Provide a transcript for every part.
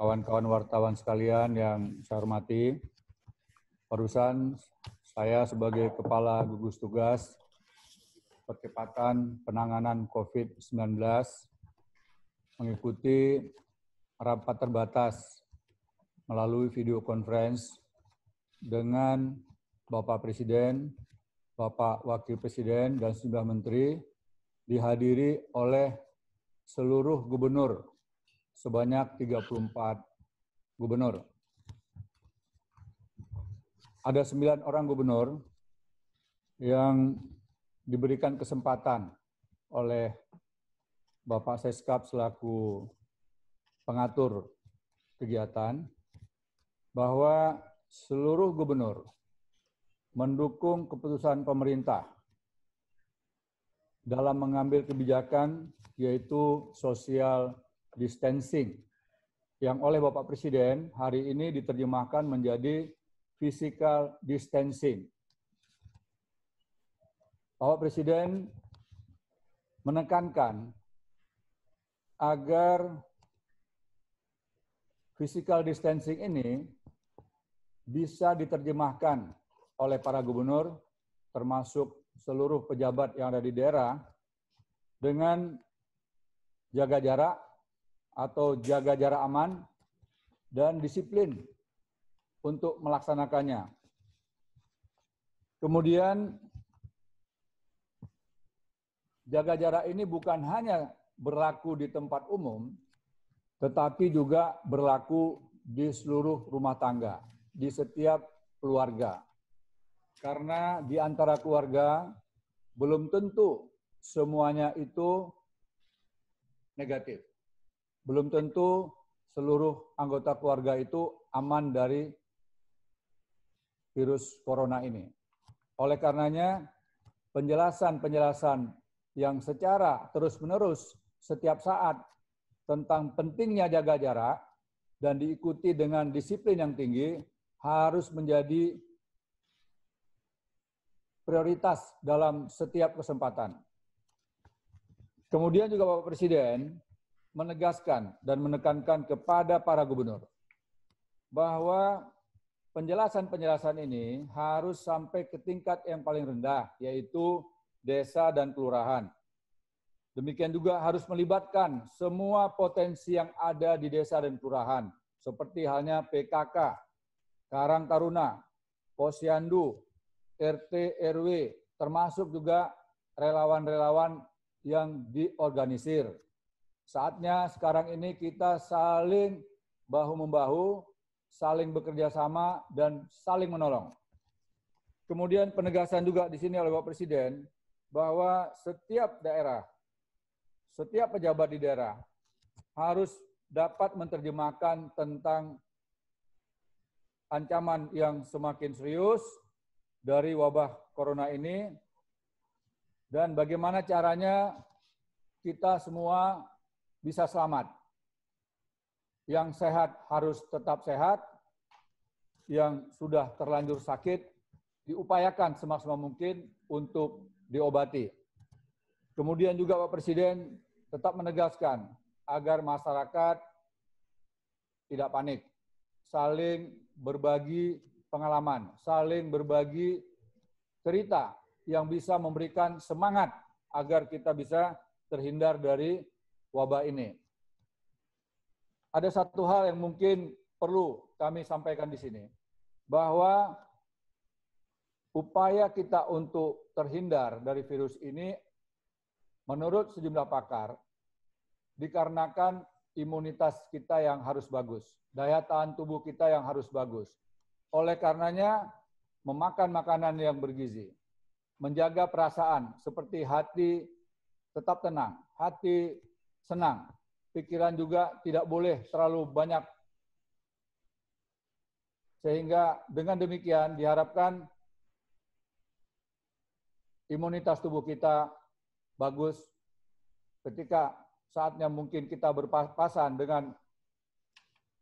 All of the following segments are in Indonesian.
kawan-kawan wartawan sekalian yang saya hormati. perusahaan saya sebagai Kepala Gugus Tugas Percepatan Penanganan COVID-19 mengikuti rapat terbatas melalui video conference dengan Bapak Presiden, Bapak Wakil Presiden, dan sejumlah menteri dihadiri oleh seluruh gubernur sebanyak 34 gubernur. Ada sembilan orang gubernur yang diberikan kesempatan oleh Bapak Seskap selaku pengatur kegiatan bahwa seluruh gubernur mendukung keputusan pemerintah dalam mengambil kebijakan yaitu sosial distancing yang oleh Bapak Presiden hari ini diterjemahkan menjadi physical distancing. Bapak Presiden menekankan agar physical distancing ini bisa diterjemahkan oleh para gubernur termasuk seluruh pejabat yang ada di daerah dengan jaga jarak, atau jaga jarak aman dan disiplin untuk melaksanakannya. Kemudian jaga jarak ini bukan hanya berlaku di tempat umum, tetapi juga berlaku di seluruh rumah tangga, di setiap keluarga. Karena di antara keluarga belum tentu semuanya itu negatif belum tentu seluruh anggota keluarga itu aman dari virus corona ini. Oleh karenanya, penjelasan-penjelasan yang secara terus-menerus setiap saat tentang pentingnya jaga jarak dan diikuti dengan disiplin yang tinggi harus menjadi prioritas dalam setiap kesempatan. Kemudian juga Bapak Presiden menegaskan dan menekankan kepada para gubernur bahwa penjelasan-penjelasan ini harus sampai ke tingkat yang paling rendah, yaitu desa dan kelurahan. Demikian juga harus melibatkan semua potensi yang ada di desa dan kelurahan, seperti halnya PKK, Karang Taruna, Posyandu, RT, RW, termasuk juga relawan-relawan yang diorganisir. Saatnya sekarang ini kita saling bahu-membahu, saling bekerja sama, dan saling menolong. Kemudian penegasan juga di sini oleh Bapak Presiden, bahwa setiap daerah, setiap pejabat di daerah harus dapat menerjemahkan tentang ancaman yang semakin serius dari wabah corona ini dan bagaimana caranya kita semua bisa selamat. Yang sehat harus tetap sehat, yang sudah terlanjur sakit diupayakan semaksimal mungkin untuk diobati. Kemudian juga Pak Presiden tetap menegaskan agar masyarakat tidak panik, saling berbagi pengalaman, saling berbagi cerita yang bisa memberikan semangat agar kita bisa terhindar dari wabah ini. Ada satu hal yang mungkin perlu kami sampaikan di sini, bahwa upaya kita untuk terhindar dari virus ini menurut sejumlah pakar dikarenakan imunitas kita yang harus bagus, daya tahan tubuh kita yang harus bagus. Oleh karenanya memakan makanan yang bergizi, menjaga perasaan seperti hati tetap tenang, hati senang. Pikiran juga tidak boleh terlalu banyak. Sehingga dengan demikian diharapkan imunitas tubuh kita bagus ketika saatnya mungkin kita berpapasan dengan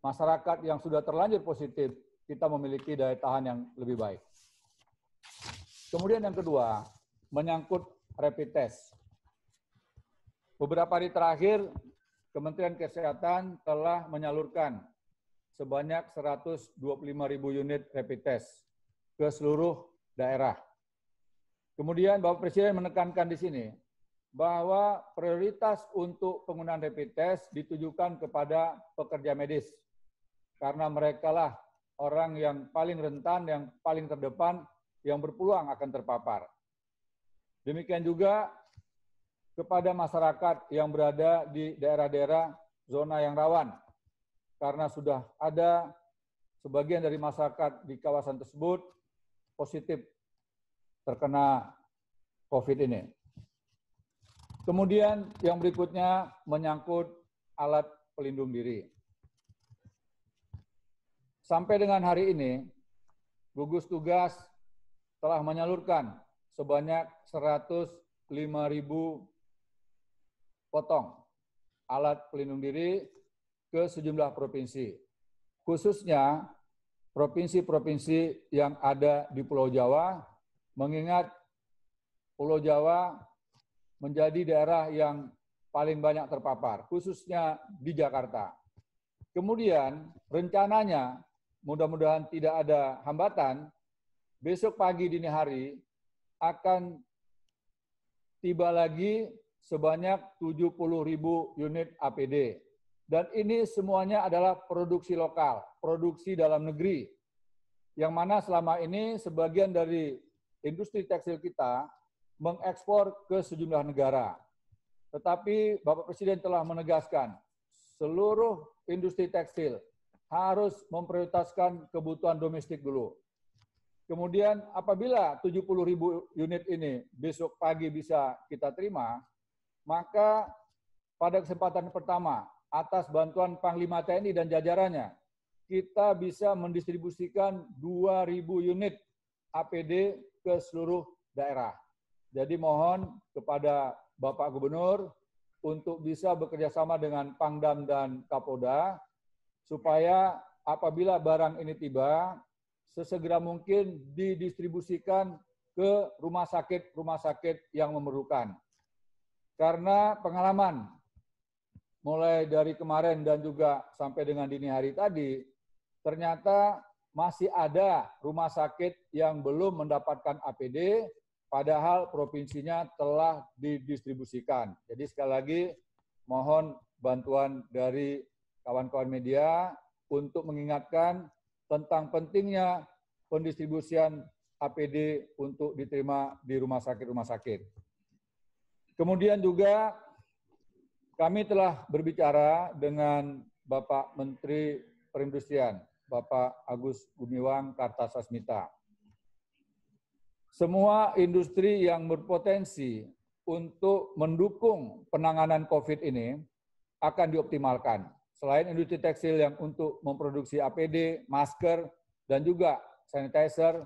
masyarakat yang sudah terlanjur positif, kita memiliki daya tahan yang lebih baik. Kemudian yang kedua, menyangkut rapid test. Beberapa hari terakhir, Kementerian Kesehatan telah menyalurkan sebanyak 125 unit rapid test ke seluruh daerah. Kemudian Bapak Presiden menekankan di sini bahwa prioritas untuk penggunaan rapid test ditujukan kepada pekerja medis karena merekalah orang yang paling rentan, yang paling terdepan, yang berpeluang akan terpapar. Demikian juga kepada masyarakat yang berada di daerah-daerah zona yang rawan. Karena sudah ada sebagian dari masyarakat di kawasan tersebut positif terkena COVID ini. Kemudian yang berikutnya menyangkut alat pelindung diri. Sampai dengan hari ini, gugus tugas telah menyalurkan sebanyak 105 ribu potong alat pelindung diri ke sejumlah provinsi. Khususnya provinsi-provinsi yang ada di Pulau Jawa, mengingat Pulau Jawa menjadi daerah yang paling banyak terpapar, khususnya di Jakarta. Kemudian rencananya mudah-mudahan tidak ada hambatan, besok pagi dini hari akan tiba lagi sebanyak 70 ribu unit APD. Dan ini semuanya adalah produksi lokal, produksi dalam negeri. Yang mana selama ini sebagian dari industri tekstil kita mengekspor ke sejumlah negara. Tetapi Bapak Presiden telah menegaskan seluruh industri tekstil harus memprioritaskan kebutuhan domestik dulu. Kemudian apabila 70 ribu unit ini besok pagi bisa kita terima, maka pada kesempatan pertama atas bantuan Panglima TNI dan jajarannya, kita bisa mendistribusikan 2.000 unit APD ke seluruh daerah. Jadi mohon kepada Bapak Gubernur untuk bisa bekerjasama dengan Pangdam dan Kapolda supaya apabila barang ini tiba, sesegera mungkin didistribusikan ke rumah sakit-rumah sakit yang memerlukan karena pengalaman mulai dari kemarin dan juga sampai dengan dini hari tadi, ternyata masih ada rumah sakit yang belum mendapatkan APD, padahal provinsinya telah didistribusikan. Jadi sekali lagi, mohon bantuan dari kawan-kawan media untuk mengingatkan tentang pentingnya pendistribusian APD untuk diterima di rumah sakit-rumah sakit. -rumah sakit. Kemudian juga kami telah berbicara dengan Bapak Menteri Perindustrian, Bapak Agus Gumiwang Kartasasmita. Semua industri yang berpotensi untuk mendukung penanganan COVID ini akan dioptimalkan. Selain industri tekstil yang untuk memproduksi APD, masker, dan juga sanitizer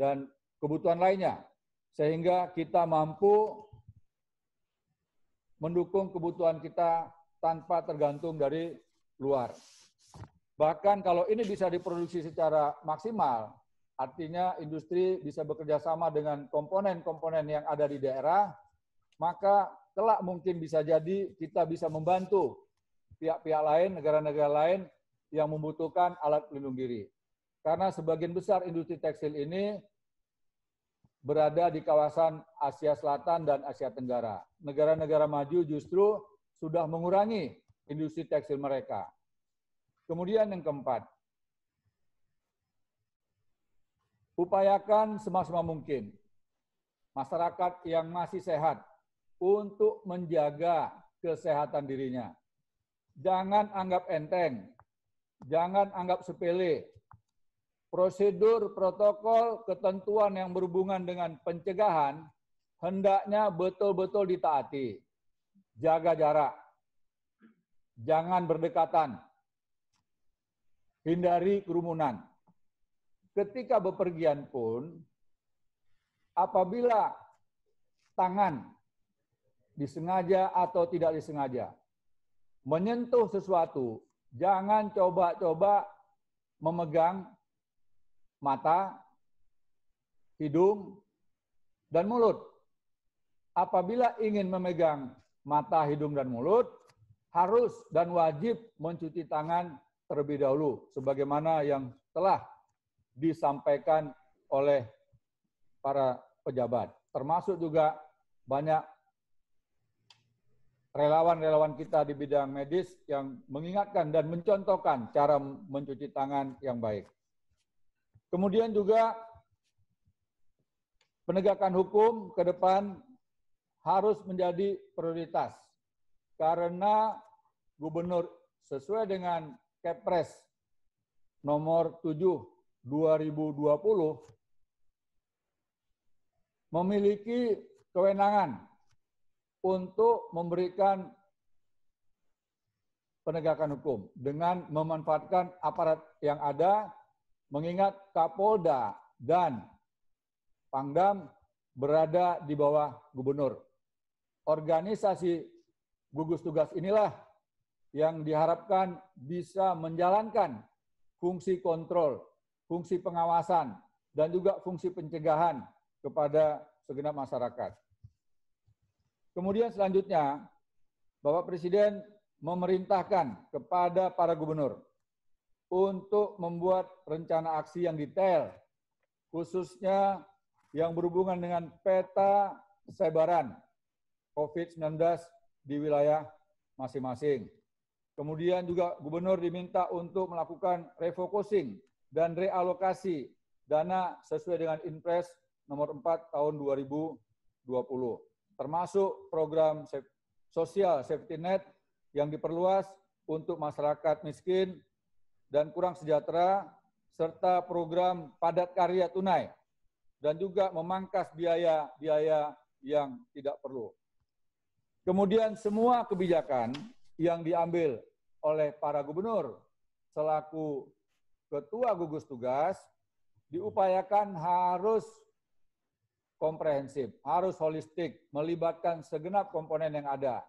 dan kebutuhan lainnya. Sehingga kita mampu mendukung kebutuhan kita tanpa tergantung dari luar. Bahkan kalau ini bisa diproduksi secara maksimal, artinya industri bisa bekerja sama dengan komponen-komponen yang ada di daerah, maka telah mungkin bisa jadi kita bisa membantu pihak-pihak lain, negara-negara lain yang membutuhkan alat pelindung diri. Karena sebagian besar industri tekstil ini berada di kawasan Asia Selatan dan Asia Tenggara. Negara-negara maju justru sudah mengurangi industri tekstil mereka. Kemudian yang keempat, upayakan semaksimal mungkin masyarakat yang masih sehat untuk menjaga kesehatan dirinya. Jangan anggap enteng, jangan anggap sepele prosedur, protokol, ketentuan yang berhubungan dengan pencegahan hendaknya betul-betul ditaati. Jaga jarak. Jangan berdekatan. Hindari kerumunan. Ketika bepergian pun, apabila tangan disengaja atau tidak disengaja menyentuh sesuatu, jangan coba-coba memegang mata, hidung, dan mulut. Apabila ingin memegang mata, hidung, dan mulut, harus dan wajib mencuci tangan terlebih dahulu, sebagaimana yang telah disampaikan oleh para pejabat. Termasuk juga banyak relawan-relawan kita di bidang medis yang mengingatkan dan mencontohkan cara mencuci tangan yang baik. Kemudian juga penegakan hukum ke depan harus menjadi prioritas. Karena gubernur sesuai dengan Kepres nomor 7 2020 memiliki kewenangan untuk memberikan penegakan hukum dengan memanfaatkan aparat yang ada mengingat Kapolda dan Pangdam berada di bawah gubernur. Organisasi gugus tugas inilah yang diharapkan bisa menjalankan fungsi kontrol, fungsi pengawasan, dan juga fungsi pencegahan kepada segenap masyarakat. Kemudian selanjutnya, Bapak Presiden memerintahkan kepada para gubernur untuk membuat rencana aksi yang detail, khususnya yang berhubungan dengan peta sebaran COVID-19 di wilayah masing-masing. Kemudian juga gubernur diminta untuk melakukan refocusing dan realokasi dana sesuai dengan impres nomor 4 tahun 2020, termasuk program sosial safety net yang diperluas untuk masyarakat miskin dan kurang sejahtera, serta program padat karya tunai, dan juga memangkas biaya-biaya yang tidak perlu. Kemudian semua kebijakan yang diambil oleh para gubernur selaku ketua gugus tugas diupayakan harus komprehensif, harus holistik, melibatkan segenap komponen yang ada,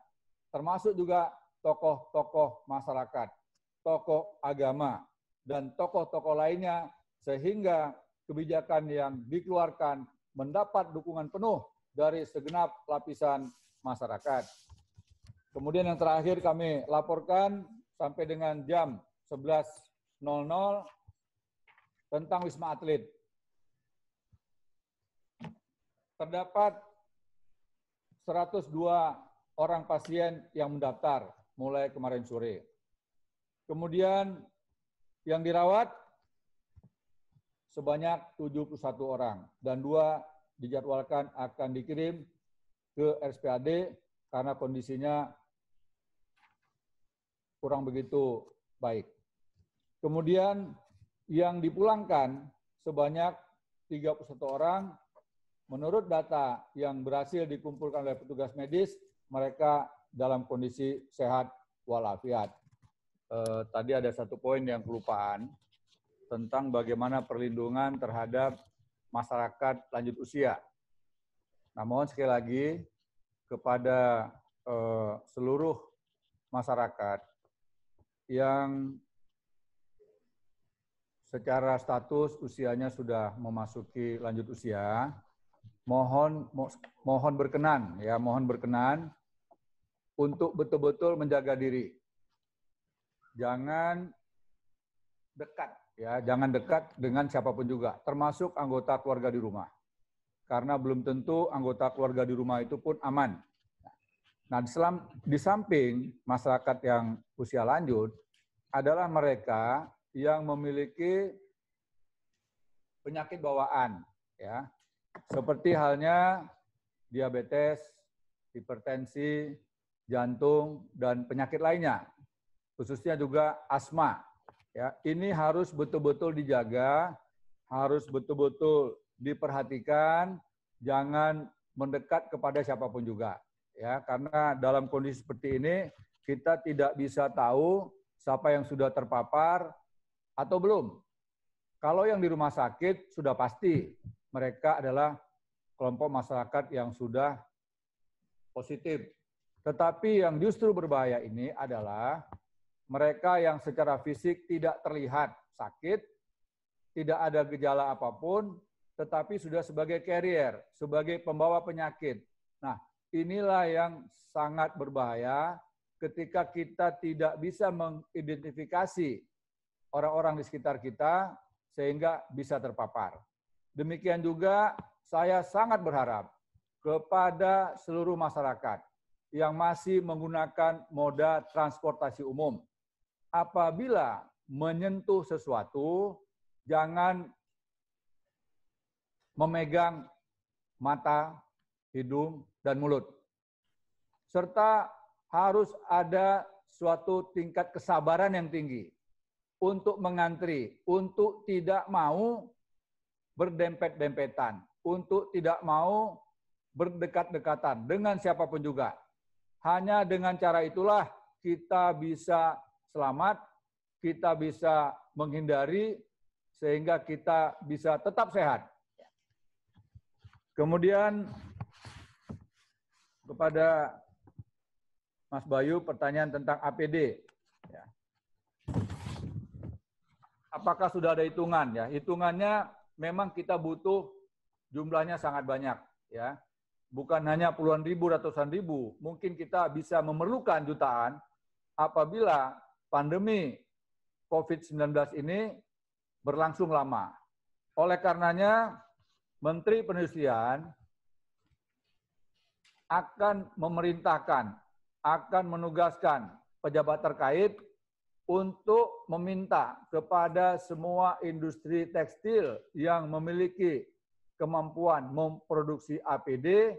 termasuk juga tokoh-tokoh masyarakat tokoh agama, dan tokoh-tokoh lainnya sehingga kebijakan yang dikeluarkan mendapat dukungan penuh dari segenap lapisan masyarakat. Kemudian yang terakhir kami laporkan sampai dengan jam 11.00 tentang Wisma Atlet. Terdapat 102 orang pasien yang mendaftar mulai kemarin sore. Kemudian yang dirawat sebanyak 71 orang dan dua dijadwalkan akan dikirim ke RSPAD karena kondisinya kurang begitu baik. Kemudian yang dipulangkan sebanyak 31 orang menurut data yang berhasil dikumpulkan oleh petugas medis mereka dalam kondisi sehat walafiat eh, tadi ada satu poin yang kelupaan tentang bagaimana perlindungan terhadap masyarakat lanjut usia. Namun sekali lagi kepada eh, seluruh masyarakat yang secara status usianya sudah memasuki lanjut usia, mohon mohon berkenan ya, mohon berkenan untuk betul-betul menjaga diri jangan dekat ya, jangan dekat dengan siapapun juga, termasuk anggota keluarga di rumah. Karena belum tentu anggota keluarga di rumah itu pun aman. Nah, di, selam, di samping masyarakat yang usia lanjut adalah mereka yang memiliki penyakit bawaan ya. Seperti halnya diabetes, hipertensi, jantung dan penyakit lainnya khususnya juga asma. Ya, ini harus betul-betul dijaga, harus betul-betul diperhatikan, jangan mendekat kepada siapapun juga. Ya, karena dalam kondisi seperti ini kita tidak bisa tahu siapa yang sudah terpapar atau belum. Kalau yang di rumah sakit sudah pasti mereka adalah kelompok masyarakat yang sudah positif. Tetapi yang justru berbahaya ini adalah mereka yang secara fisik tidak terlihat sakit, tidak ada gejala apapun, tetapi sudah sebagai carrier, sebagai pembawa penyakit. Nah, inilah yang sangat berbahaya ketika kita tidak bisa mengidentifikasi orang-orang di sekitar kita sehingga bisa terpapar. Demikian juga saya sangat berharap kepada seluruh masyarakat yang masih menggunakan moda transportasi umum apabila menyentuh sesuatu, jangan memegang mata, hidung, dan mulut. Serta harus ada suatu tingkat kesabaran yang tinggi untuk mengantri, untuk tidak mau berdempet-dempetan, untuk tidak mau berdekat-dekatan dengan siapapun juga. Hanya dengan cara itulah kita bisa selamat, kita bisa menghindari sehingga kita bisa tetap sehat. Kemudian kepada Mas Bayu pertanyaan tentang APD. Ya. Apakah sudah ada hitungan ya? Hitungannya memang kita butuh jumlahnya sangat banyak ya. Bukan hanya puluhan ribu, ratusan ribu. Mungkin kita bisa memerlukan jutaan apabila pandemi COVID-19 ini berlangsung lama. Oleh karenanya, Menteri Penelitian akan memerintahkan, akan menugaskan pejabat terkait untuk meminta kepada semua industri tekstil yang memiliki kemampuan memproduksi APD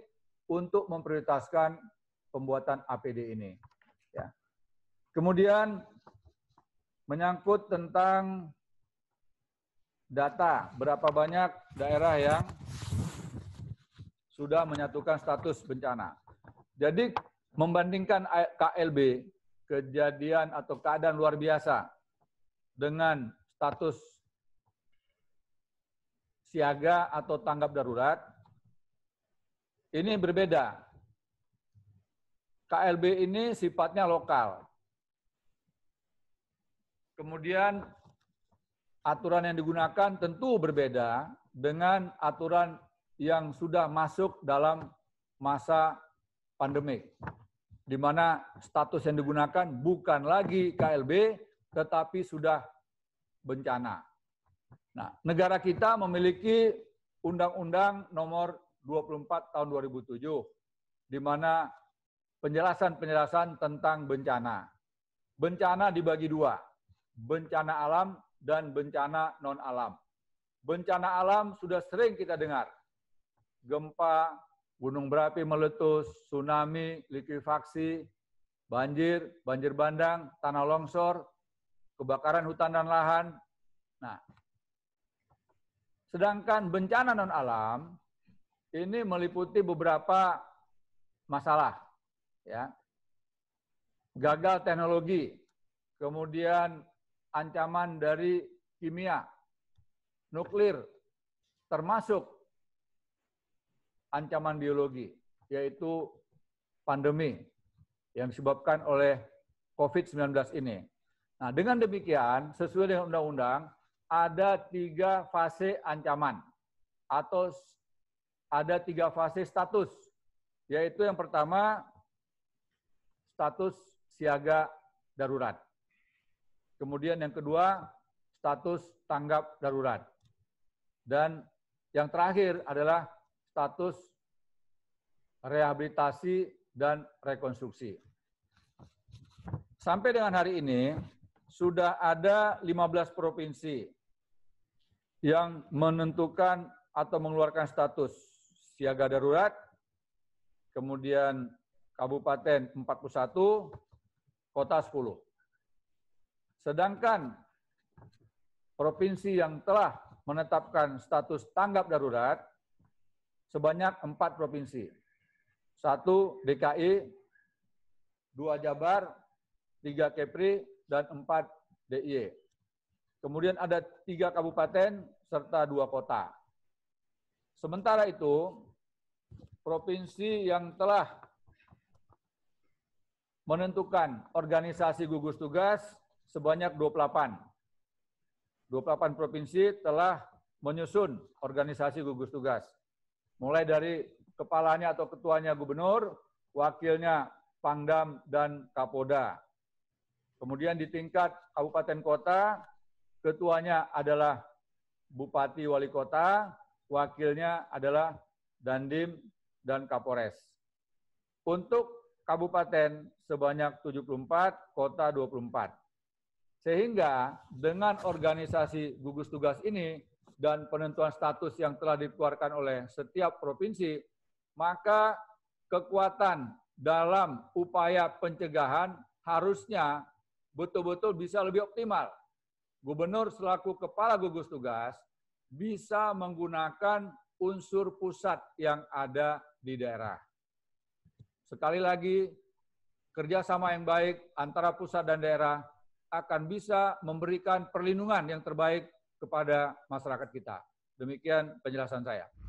untuk memprioritaskan pembuatan APD ini. Ya. Kemudian menyangkut tentang data berapa banyak daerah yang sudah menyatukan status bencana. Jadi membandingkan KLB kejadian atau keadaan luar biasa dengan status siaga atau tanggap darurat ini berbeda. KLB ini sifatnya lokal. Kemudian aturan yang digunakan tentu berbeda dengan aturan yang sudah masuk dalam masa pandemi. Di mana status yang digunakan bukan lagi KLB tetapi sudah bencana. Nah, negara kita memiliki Undang-Undang Nomor 24 Tahun 2007 di mana penjelasan-penjelasan tentang bencana. Bencana dibagi dua, bencana alam dan bencana non-alam. Bencana alam sudah sering kita dengar. Gempa, gunung berapi meletus, tsunami, likuifaksi, banjir, banjir bandang, tanah longsor, kebakaran hutan dan lahan. Nah, sedangkan bencana non alam ini meliputi beberapa masalah, ya. Gagal teknologi, kemudian ancaman dari kimia, nuklir, termasuk ancaman biologi, yaitu pandemi yang disebabkan oleh COVID-19 ini. Nah, dengan demikian, sesuai dengan undang-undang, ada tiga fase ancaman atau ada tiga fase status, yaitu yang pertama status siaga darurat. Kemudian yang kedua, status tanggap darurat. Dan yang terakhir adalah status rehabilitasi dan rekonstruksi. Sampai dengan hari ini, sudah ada 15 provinsi yang menentukan atau mengeluarkan status siaga darurat, kemudian kabupaten 41, kota 10. Sedangkan provinsi yang telah menetapkan status tanggap darurat sebanyak empat provinsi. Satu DKI, dua Jabar, tiga Kepri, dan empat DIY. E. Kemudian ada tiga kabupaten serta dua kota. Sementara itu, provinsi yang telah menentukan organisasi gugus tugas sebanyak 28. 28 provinsi telah menyusun organisasi gugus tugas. Mulai dari kepalanya atau ketuanya gubernur, wakilnya Pangdam dan Kapolda. Kemudian di tingkat kabupaten kota, ketuanya adalah bupati wali kota, wakilnya adalah Dandim dan Kapolres. Untuk kabupaten sebanyak 74, kota 24. Sehingga dengan organisasi gugus tugas ini dan penentuan status yang telah dikeluarkan oleh setiap provinsi, maka kekuatan dalam upaya pencegahan harusnya betul-betul bisa lebih optimal. Gubernur selaku kepala gugus tugas bisa menggunakan unsur pusat yang ada di daerah. Sekali lagi, kerjasama yang baik antara pusat dan daerah akan bisa memberikan perlindungan yang terbaik kepada masyarakat kita. Demikian penjelasan saya.